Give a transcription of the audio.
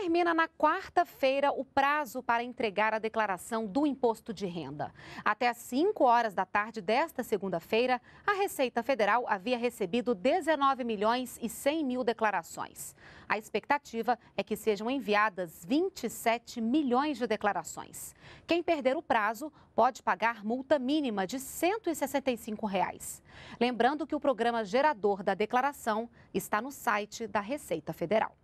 Termina na quarta-feira o prazo para entregar a declaração do imposto de renda. Até às 5 horas da tarde desta segunda-feira, a Receita Federal havia recebido 19 milhões e 100 mil declarações. A expectativa é que sejam enviadas 27 milhões de declarações. Quem perder o prazo pode pagar multa mínima de R$ 165. Reais. Lembrando que o programa gerador da declaração está no site da Receita Federal.